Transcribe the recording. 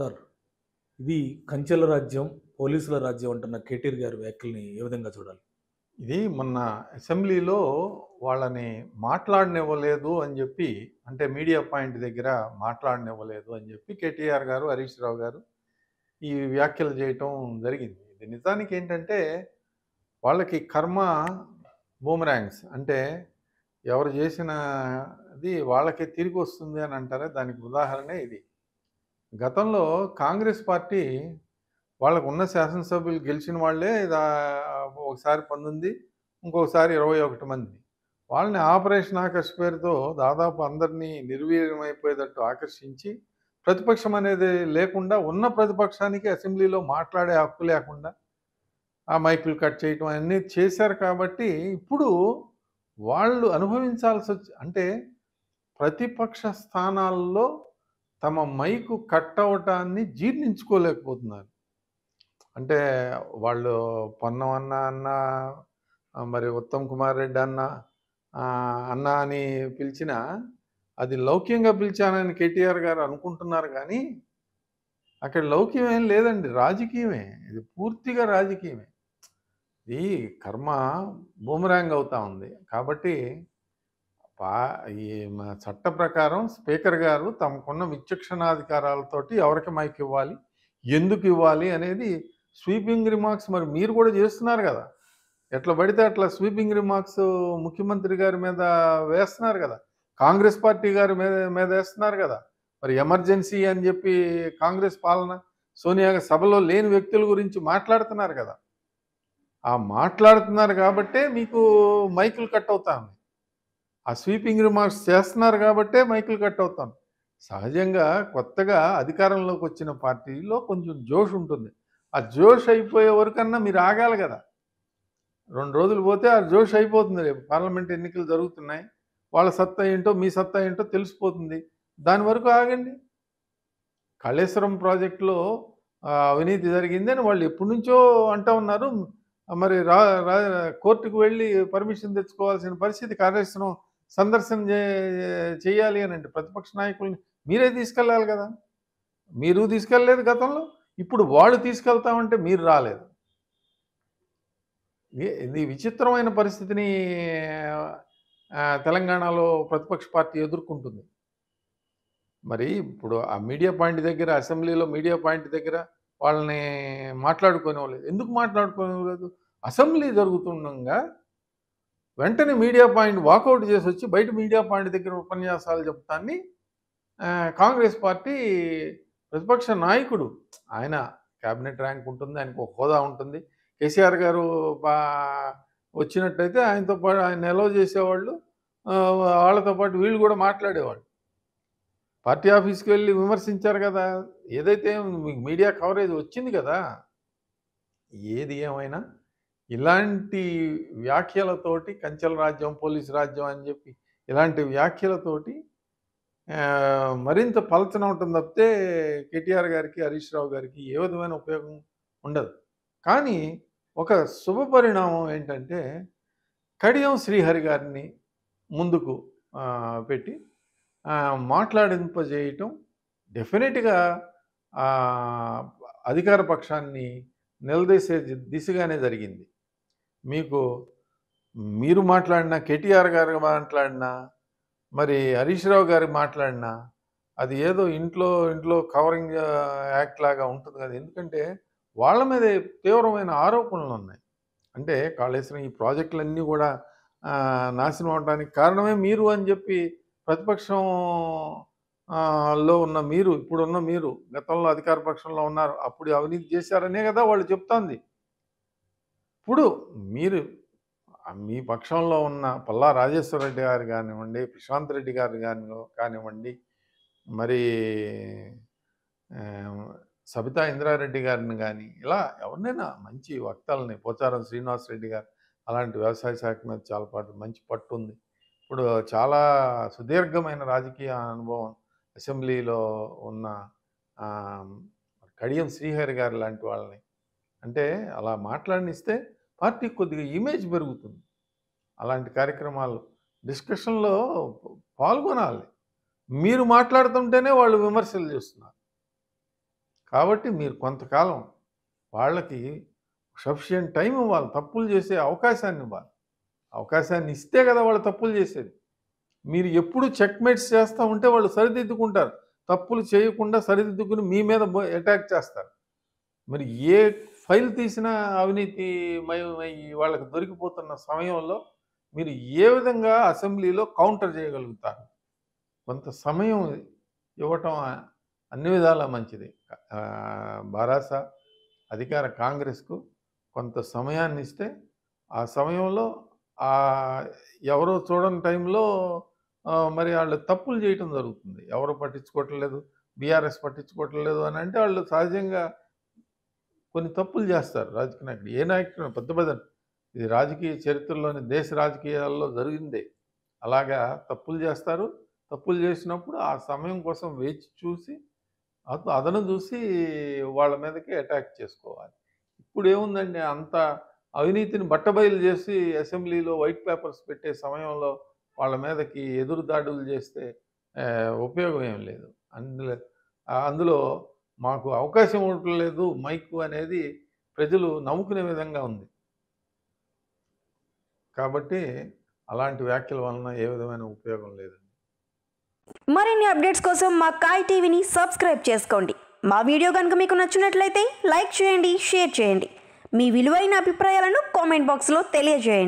sir ఇది కంచెల రాజ్యం పోలీసుల రాజ్యం అంటున్న కేటీఆర్ గారి వ్యాఖ్యల్ని ఏ విధంగా చూడాలి ఇది మొన్న అసెంబ్లీలో వాళ్ళని మాట్లాడనివ్వలేదు అని చెప్పి అంటే మీడియా పాయింట్ దగ్గర మాట్లాడనివ్వలేదు అని చెప్పి కేటీఆర్ గారు హరీష్ రావు గారు ఈ వ్యాఖ్యలు చేయటం జరిగింది ఇది నిజానికి ఏంటంటే వాళ్ళకి కర్మ బూమరాంగ్స్ అంటే ఎవరు చేసినది వాళ్ళకే తిరిగి వస్తుంది అని అంటారే దానికి ఉదాహరణ ఇది గతంలో కాంగ్రెస్ పార్టీ వాళ్ళకు ఉన్న శాసనసభ్యులు గెలిచిన వాళ్ళే ఒకసారి పంతొమ్మిది ఇంకొకసారి ఇరవై ఒకటి మంది వాళ్ళని ఆపరేషన్ ఆకర్ష పేరుతో దాదాపు అందరినీ నిర్వీర్యమైపోయేటట్టు ఆకర్షించి ప్రతిపక్షం అనేది లేకుండా ఉన్న ప్రతిపక్షానికి అసెంబ్లీలో మాట్లాడే హక్కు లేకుండా ఆ మైకులు కట్ చేయటం అన్నీ చేశారు కాబట్టి ఇప్పుడు వాళ్ళు అనుభవించాల్సి వచ్చి అంటే ప్రతిపక్ష స్థానాల్లో తమ మైకు కట్ అవటాన్ని జీర్ణించుకోలేకపోతున్నారు అంటే వాళ్ళు పొన్నం అన్న అన్న మరి ఉత్తమ్ కుమార్ రెడ్డి అన్న అన్న అని పిలిచిన అది లౌక్యంగా పిలిచానని కేటీఆర్ గారు అనుకుంటున్నారు కానీ అక్కడ లౌక్యం ఏం లేదండి రాజకీయమే ఇది పూర్తిగా రాజకీయమే ఈ కర్మ బూమరాంగ్ అవుతా ఉంది కాబట్టి పా ఈ చట్ట ప్రకారం స్పీకర్ గారు తమకున్న విచక్షణాధికారాలతోటి ఎవరికి మైక్ ఇవ్వాలి ఎందుకు ఇవ్వాలి అనేది స్వీపింగ్ రిమార్క్స్ మరి మీరు కూడా చేస్తున్నారు కదా ఎట్లా పడితే అట్లా స్వీపింగ్ రిమార్క్స్ ముఖ్యమంత్రి గారి మీద వేస్తున్నారు కదా కాంగ్రెస్ పార్టీ గారి మీద మీద వేస్తున్నారు కదా మరి ఎమర్జెన్సీ అని చెప్పి కాంగ్రెస్ పాలన సోనియా సభలో లేని వ్యక్తుల గురించి మాట్లాడుతున్నారు కదా ఆ మాట్లాడుతున్నారు కాబట్టే మీకు మైకులు కట్ అవుతాను ఆ స్వీపింగ్ రిమార్క్స్ చేస్తున్నారు కాబట్టే మైకులు కట్ అవుతాను సహజంగా కొత్తగా అధికారంలోకి వచ్చిన పార్టీలో కొంచెం జోష్ ఉంటుంది ఆ జోష్ అయిపోయే వరకన్నా మీరు ఆగాలి కదా రెండు రోజులు పోతే ఆ జోష్ అయిపోతుంది రేపు పార్లమెంట్ ఎన్నికలు జరుగుతున్నాయి వాళ్ళ సత్తా ఏంటో మీ సత్తా ఏంటో తెలిసిపోతుంది దాని వరకు ఆగండి కాళేశ్వరం ప్రాజెక్టులో అవినీతి జరిగింది అని వాళ్ళు ఎప్పటి నుంచో అంటూ ఉన్నారు మరి రా కోర్టుకు వెళ్ళి పర్మిషన్ తెచ్చుకోవాల్సిన పరిస్థితి కాళేశ్వరం సందర్శన చేయాలి అని అంటే ప్రతిపక్ష నాయకుల్ని మీరే తీసుకెళ్ళాలి కదా మీరు తీసుకెళ్ళలేదు గతంలో ఇప్పుడు వాళ్ళు తీసుకెళ్తామంటే మీరు రాలేదు ఇది విచిత్రమైన పరిస్థితిని తెలంగాణలో ప్రతిపక్ష పార్టీ ఎదుర్కొంటుంది మరి ఇప్పుడు ఆ మీడియా పాయింట్ దగ్గర అసెంబ్లీలో మీడియా పాయింట్ దగ్గర వాళ్ళని మాట్లాడుకునేవాళ్ళు ఎందుకు మాట్లాడుకునేవాళ్ళు అసెంబ్లీ జరుగుతుండగా వెంటనే మీడియా పాయింట్ వాకౌట్ చేసి వచ్చి బయట మీడియా పాయింట్ దగ్గర ఉపన్యాసాలు చెప్తాన్ని కాంగ్రెస్ పార్టీ ప్రతిపక్ష నాయకుడు ఆయన క్యాబినెట్ ర్యాంక్ ఉంటుంది ఆయనకు హోదా ఉంటుంది కేసీఆర్ గారు వచ్చినట్టయితే ఆయనతో పాటు ఆయన నిల్వ చేసేవాళ్ళు వాళ్ళతో పాటు వీళ్ళు కూడా మాట్లాడేవాళ్ళు పార్టీ ఆఫీస్కి వెళ్ళి విమర్శించారు కదా ఏదైతే మీడియా కవరేజ్ వచ్చింది కదా ఏది ఏమైనా ఇలాంటి వ్యాఖ్యలతోటి కంచెల రాజ్యం పోలీస్ రాజ్యం అని చెప్పి ఇలాంటి వ్యాఖ్యలతోటి మరింత పలచన ఉంటుంది తప్పితే కేటీఆర్ గారికి హరీష్ రావు గారికి ఏ విధమైన ఉపయోగం ఉండదు కానీ ఒక శుభ పరిణామం ఏంటంటే కడియం శ్రీహరి గారిని ముందుకు పెట్టి మాట్లాడింపజేయటం డెఫినెట్గా అధికార పక్షాన్ని నిలదీసే దిశగానే జరిగింది మీకు మీరు మాట్లాడినా కేటీఆర్ గారు మాట్లాడినా మరి హరీష్ రావు గారు మాట్లాడినా అది ఏదో ఇంట్లో ఇంట్లో కవరింగ్ యాక్ట్ లాగా ఉంటుంది కదా ఎందుకంటే వాళ్ళ మీద తీవ్రమైన ఆరోపణలు ఉన్నాయి అంటే కాళేశ్వరం ఈ ప్రాజెక్టులన్నీ కూడా నాశనం అవడానికి కారణమే మీరు అని చెప్పి ప్రతిపక్షం లో ఉన్న మీరు ఇప్పుడున్న మీరు గతంలో అధికార పక్షంలో ఉన్నారు అప్పుడు అవినీతి చేశారనే కదా వాళ్ళు చెప్తోంది ఇప్పుడు మీరు మీ పక్షంలో ఉన్న పల్లా రాజేశ్వర రెడ్డి గారు కానివ్వండి ప్రశాంత్ రెడ్డి గారు కాని కానివ్వండి మరి సబితా ఇంద్రారెడ్డి గారిని కానీ ఇలా ఎవరినైనా మంచి వక్తలని పోచారం శ్రీనివాస్ రెడ్డి గారు అలాంటి వ్యవసాయ శాఖ మీద చాలా పాటు మంచి పట్టు ఉంది ఇప్పుడు చాలా సుదీర్ఘమైన రాజకీయ అనుభవం అసెంబ్లీలో ఉన్న కడియం శ్రీహరి గారు లాంటి వాళ్ళని అంటే అలా మాట్లాడినిస్తే పార్టీకి కొద్దిగా ఇమేజ్ పెరుగుతుంది అలాంటి కార్యక్రమాలు డిస్కషన్లో పాల్గొనాలి మీరు మాట్లాడుతుంటేనే వాళ్ళు విమర్శలు చేస్తున్నారు కాబట్టి మీరు కొంతకాలం వాళ్ళకి సఫిషియంట్ టైం ఇవ్వాలి తప్పులు చేసే అవకాశాన్ని ఇవ్వాలి అవకాశాన్ని ఇస్తే కదా వాళ్ళు తప్పులు చేసేది మీరు ఎప్పుడు చెక్మేట్స్ చేస్తూ ఉంటే వాళ్ళు సరిదిద్దుకుంటారు తప్పులు చేయకుండా సరిదిద్దుకుని మీ మీద అటాక్ చేస్తారు మరి ఏ ఫైల్ తీసిన అవినీతి మయమై వాళ్ళకి దొరికిపోతున్న సమయంలో మీరు ఏ విధంగా అసెంబ్లీలో కౌంటర్ చేయగలుగుతారు కొంత సమయం ఇవ్వటం అన్ని విధాలా మంచిది బారాస అధికార కాంగ్రెస్కు కొంత సమయాన్ని ఇస్తే ఆ సమయంలో ఎవరో చూడని టైంలో మరి వాళ్ళు తప్పులు చేయటం జరుగుతుంది ఎవరు పట్టించుకోవట్లేదు బీఆర్ఎస్ పట్టించుకోవట్లేదు అని అంటే వాళ్ళు సహజంగా కొన్ని తప్పులు చేస్తారు రాజకీయ నాయకుడు ఏ నాయకుడు పెద్ద పెద్ద ఇది రాజకీయ చరిత్రలోని దేశ రాజకీయాల్లో జరిగిందే అలాగా తప్పులు చేస్తారు తప్పులు చేసినప్పుడు ఆ సమయం కోసం వేచి చూసి అదను చూసి వాళ్ళ మీదకి అటాక్ చేసుకోవాలి ఇప్పుడు ఏముందండి అంత అవినీతిని బట్టబయలు చేసి అసెంబ్లీలో వైట్ పేపర్స్ పెట్టే సమయంలో వాళ్ళ మీదకి ఎదురుదాడులు చేస్తే ఉపయోగం ఏం లేదు అందులో అందులో మాకు అవకాశం ఉండట్లేదు మైకు అనేది ప్రజలు నవ్వుకునే విధంగా ఉంది కాబట్టి అలాంటి వ్యాఖ్యల వలన ఏ విధమైన ఉపయోగం లేదండి మరిన్ని అప్డేట్స్ కోసం మా కాయ్ టీవీని సబ్స్క్రైబ్ చేసుకోండి మా వీడియో కనుక మీకు నచ్చినట్లయితే లైక్ చేయండి షేర్ చేయండి మీ విలువైన అభిప్రాయాలను కామెంట్ బాక్స్లో తెలియజేయండి